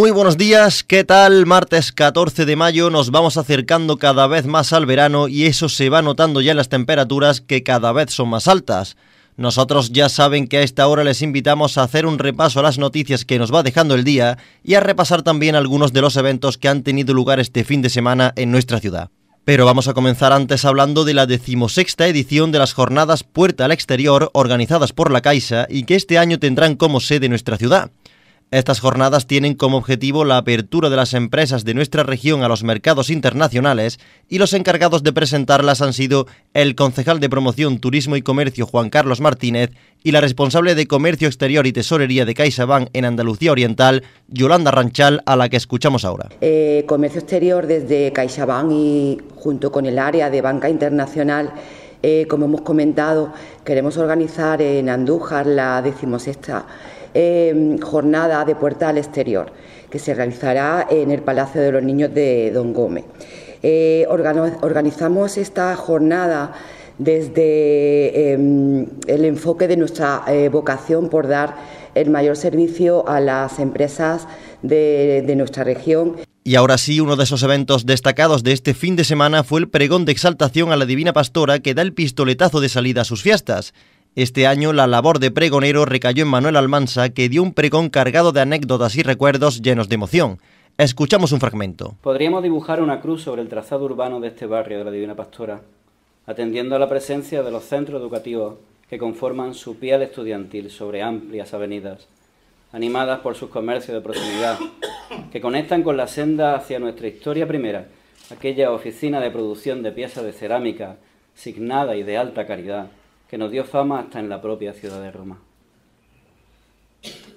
muy buenos días. ¿Qué tal? Martes 14 de mayo nos vamos acercando cada vez más al verano y eso se va notando ya en las temperaturas que cada vez son más altas. Nosotros ya saben que a esta hora les invitamos a hacer un repaso a las noticias que nos va dejando el día y a repasar también algunos de los eventos que han tenido lugar este fin de semana en nuestra ciudad. Pero vamos a comenzar antes hablando de la decimosexta edición de las jornadas Puerta al Exterior organizadas por la Caixa y que este año tendrán como sede nuestra ciudad. Estas jornadas tienen como objetivo la apertura de las empresas de nuestra región a los mercados internacionales y los encargados de presentarlas han sido el concejal de Promoción, Turismo y Comercio Juan Carlos Martínez y la responsable de Comercio Exterior y Tesorería de CaixaBank en Andalucía Oriental, Yolanda Ranchal, a la que escuchamos ahora. Eh, comercio Exterior desde CaixaBank y junto con el área de Banca Internacional eh, como hemos comentado, queremos organizar en Andújar la decimosexta Em, jornada de puerta al exterior, que se realizará en el Palacio de los Niños de Don Gómez. Eh, organizamos esta jornada desde em, el enfoque de nuestra eh, vocación por dar el mayor servicio a las empresas de, de nuestra región. Y ahora sí, uno de esos eventos destacados de este fin de semana fue el pregón de exaltación a la Divina Pastora que da el pistoletazo de salida a sus fiestas. Este año la labor de pregonero recayó en Manuel Almansa, que dio un pregón cargado de anécdotas y recuerdos llenos de emoción. Escuchamos un fragmento. Podríamos dibujar una cruz sobre el trazado urbano de este barrio de la Divina Pastora, atendiendo a la presencia de los centros educativos que conforman su piel estudiantil sobre amplias avenidas, animadas por sus comercios de proximidad, que conectan con la senda hacia nuestra historia primera, aquella oficina de producción de piezas de cerámica, signada y de alta calidad, que nos dio fama hasta en la propia ciudad de Roma.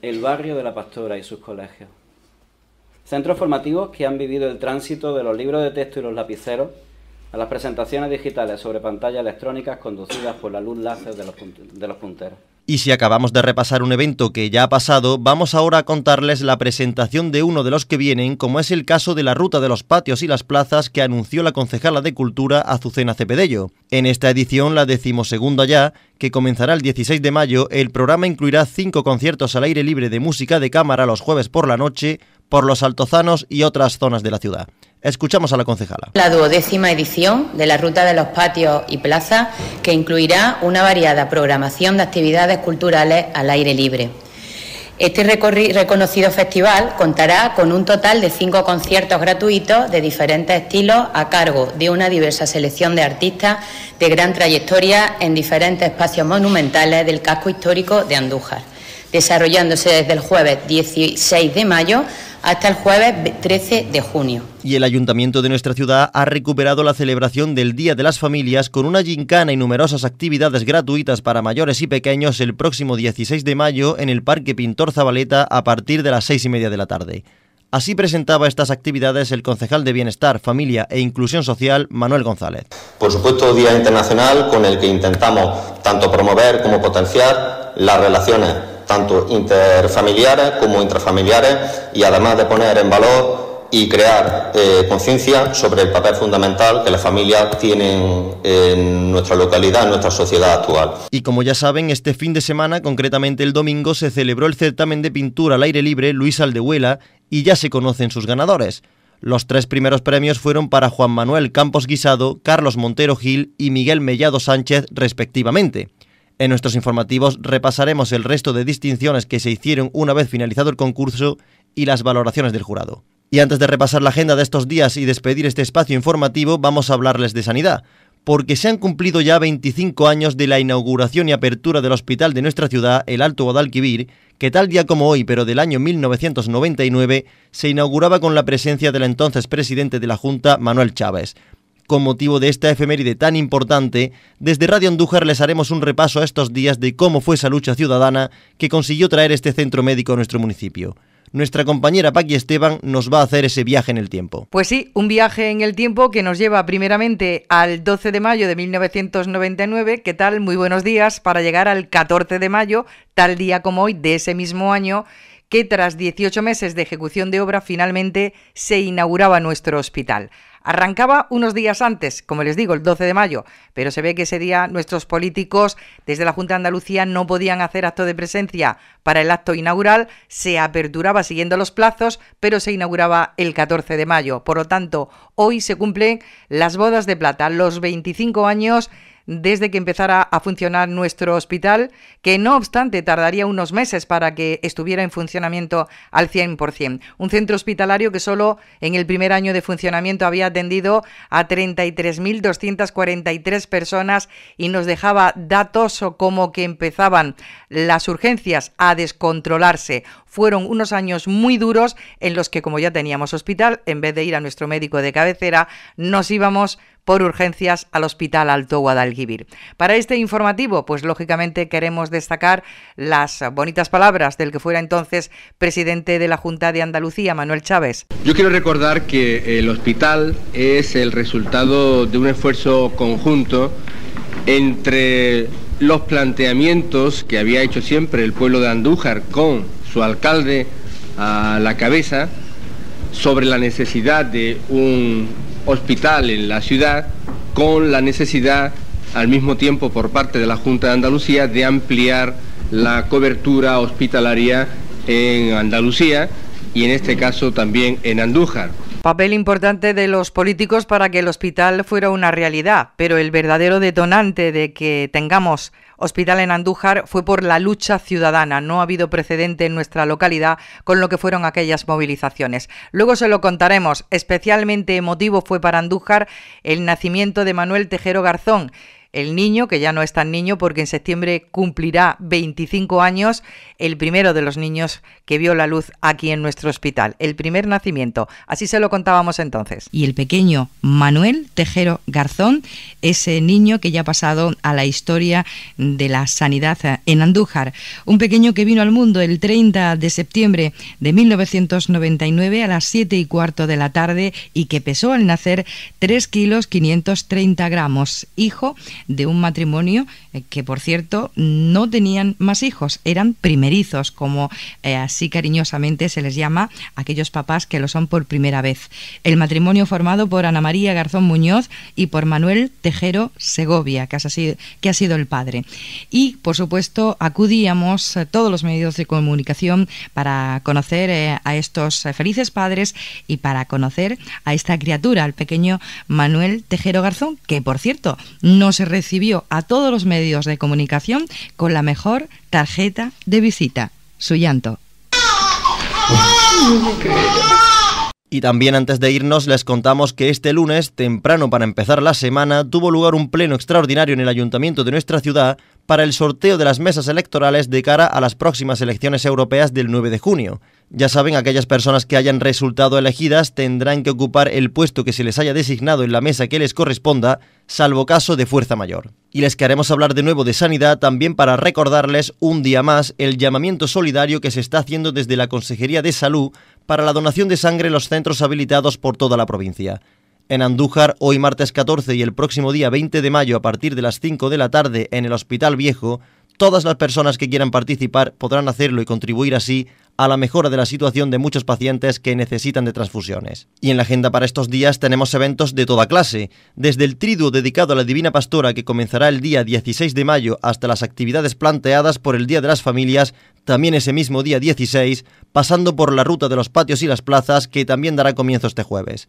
El barrio de la Pastora y sus colegios. Centros formativos que han vivido el tránsito de los libros de texto y los lapiceros a las presentaciones digitales sobre pantallas electrónicas conducidas por la luz láser de los, de los punteros. Y si acabamos de repasar un evento que ya ha pasado, vamos ahora a contarles la presentación de uno de los que vienen, como es el caso de la ruta de los patios y las plazas que anunció la concejala de Cultura Azucena Cepedello. En esta edición, la decimosegunda ya, que comenzará el 16 de mayo, el programa incluirá cinco conciertos al aire libre de música de cámara los jueves por la noche, por los altozanos y otras zonas de la ciudad. Escuchamos a la concejala. La duodécima edición de la Ruta de los Patios y Plazas, que incluirá una variada programación de actividades culturales al aire libre. Este reconocido festival contará con un total de cinco conciertos gratuitos de diferentes estilos a cargo de una diversa selección de artistas de gran trayectoria en diferentes espacios monumentales del casco histórico de Andújar desarrollándose desde el jueves 16 de mayo hasta el jueves 13 de junio. Y el ayuntamiento de nuestra ciudad ha recuperado la celebración del Día de las Familias con una gincana y numerosas actividades gratuitas para mayores y pequeños el próximo 16 de mayo en el Parque Pintor Zabaleta a partir de las seis y media de la tarde. Así presentaba estas actividades el concejal de Bienestar, Familia e Inclusión Social, Manuel González. Por supuesto, Día Internacional con el que intentamos tanto promover como potenciar las relaciones tanto interfamiliares como intrafamiliares, y además de poner en valor y crear eh, conciencia sobre el papel fundamental que las familias tienen en nuestra localidad, en nuestra sociedad actual. Y como ya saben, este fin de semana, concretamente el domingo, se celebró el certamen de pintura al aire libre Luis Aldehuela y ya se conocen sus ganadores. Los tres primeros premios fueron para Juan Manuel Campos Guisado, Carlos Montero Gil y Miguel Mellado Sánchez, respectivamente. En nuestros informativos repasaremos el resto de distinciones que se hicieron una vez finalizado el concurso y las valoraciones del jurado. Y antes de repasar la agenda de estos días y despedir este espacio informativo, vamos a hablarles de sanidad, porque se han cumplido ya 25 años de la inauguración y apertura del hospital de nuestra ciudad, el Alto Guadalquivir, que tal día como hoy, pero del año 1999, se inauguraba con la presencia del entonces presidente de la Junta, Manuel Chávez, con motivo de esta efeméride tan importante, desde Radio Andújar les haremos un repaso a estos días de cómo fue esa lucha ciudadana que consiguió traer este centro médico a nuestro municipio nuestra compañera Paqui Esteban nos va a hacer ese viaje en el tiempo. Pues sí, un viaje en el tiempo que nos lleva primeramente al 12 de mayo de 1999, ¿qué tal? Muy buenos días, para llegar al 14 de mayo, tal día como hoy de ese mismo año, que tras 18 meses de ejecución de obra finalmente se inauguraba nuestro hospital. Arrancaba unos días antes, como les digo, el 12 de mayo, pero se ve que ese día nuestros políticos desde la Junta de Andalucía no podían hacer acto de presencia para el acto inaugural, se aperturaba siguiendo los plazos, pero se inauguraba el 14 de mayo. Por lo tanto, hoy se cumplen las bodas de plata, los 25 años desde que empezara a funcionar nuestro hospital, que no obstante tardaría unos meses para que estuviera en funcionamiento al 100%. Un centro hospitalario que solo en el primer año de funcionamiento había atendido a 33.243 personas y nos dejaba datos como que empezaban las urgencias a descontrolarse. Fueron unos años muy duros en los que como ya teníamos hospital, en vez de ir a nuestro médico de cabecera, nos íbamos por urgencias al Hospital Alto Guadalquivir. Para este informativo, pues lógicamente queremos destacar las bonitas palabras del que fuera entonces presidente de la Junta de Andalucía, Manuel Chávez. Yo quiero recordar que el hospital es el resultado de un esfuerzo conjunto entre los planteamientos que había hecho siempre el pueblo de Andújar con su alcalde a la cabeza sobre la necesidad de un hospital en la ciudad con la necesidad al mismo tiempo por parte de la Junta de Andalucía de ampliar la cobertura hospitalaria en Andalucía y en este caso también en Andújar. Papel importante de los políticos para que el hospital fuera una realidad, pero el verdadero detonante de que tengamos hospital en Andújar fue por la lucha ciudadana. No ha habido precedente en nuestra localidad con lo que fueron aquellas movilizaciones. Luego se lo contaremos. Especialmente emotivo fue para Andújar el nacimiento de Manuel Tejero Garzón el niño, que ya no es tan niño porque en septiembre cumplirá 25 años, el primero de los niños que vio la luz aquí en nuestro hospital, el primer nacimiento. Así se lo contábamos entonces. Y el pequeño Manuel Tejero Garzón, ese niño que ya ha pasado a la historia de la sanidad en Andújar, un pequeño que vino al mundo el 30 de septiembre de 1999 a las 7 y cuarto de la tarde y que pesó al nacer 3 kilos 530 gramos, hijo de un matrimonio eh, que, por cierto, no tenían más hijos, eran primerizos, como eh, así cariñosamente se les llama a aquellos papás que lo son por primera vez. El matrimonio formado por Ana María Garzón Muñoz y por Manuel Tejero Segovia, que ha sido, que ha sido el padre. Y, por supuesto, acudíamos a eh, todos los medios de comunicación para conocer a estos felices padres y para conocer a esta criatura, al pequeño Manuel Tejero Garzón, que, por cierto, no se recibió a todos los medios de comunicación con la mejor tarjeta de visita, su llanto. Y también antes de irnos les contamos que este lunes, temprano para empezar la semana, tuvo lugar un pleno extraordinario en el ayuntamiento de nuestra ciudad para el sorteo de las mesas electorales de cara a las próximas elecciones europeas del 9 de junio. Ya saben, aquellas personas que hayan resultado elegidas tendrán que ocupar el puesto que se les haya designado en la mesa que les corresponda, salvo caso de fuerza mayor. Y les queremos hablar de nuevo de sanidad también para recordarles un día más el llamamiento solidario que se está haciendo desde la Consejería de Salud para la donación de sangre en los centros habilitados por toda la provincia. En Andújar, hoy martes 14 y el próximo día 20 de mayo a partir de las 5 de la tarde en el Hospital Viejo, Todas las personas que quieran participar podrán hacerlo y contribuir así a la mejora de la situación de muchos pacientes que necesitan de transfusiones. Y en la agenda para estos días tenemos eventos de toda clase, desde el triduo dedicado a la Divina Pastora que comenzará el día 16 de mayo hasta las actividades planteadas por el Día de las Familias, también ese mismo día 16, pasando por la ruta de los patios y las plazas que también dará comienzo este jueves.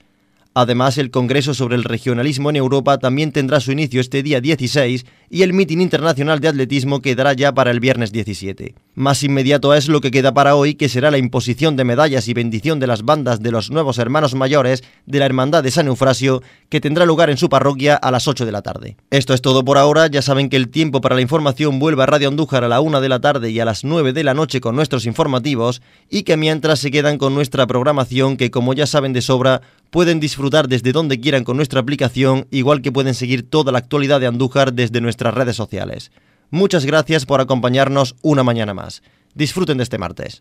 Además, el Congreso sobre el Regionalismo en Europa también tendrá su inicio este día 16 y el Mítin Internacional de Atletismo quedará ya para el viernes 17. Más inmediato es lo que queda para hoy, que será la imposición de medallas y bendición de las bandas de los nuevos hermanos mayores de la Hermandad de San Eufrasio, que tendrá lugar en su parroquia a las 8 de la tarde. Esto es todo por ahora, ya saben que el tiempo para la información vuelve a Radio Andújar a la 1 de la tarde y a las 9 de la noche con nuestros informativos y que mientras se quedan con nuestra programación que como ya saben de sobra, pueden disfrutar desde donde quieran con nuestra aplicación, igual que pueden seguir toda la actualidad de Andújar desde nuestras redes sociales. Muchas gracias por acompañarnos una mañana más. Disfruten de este martes.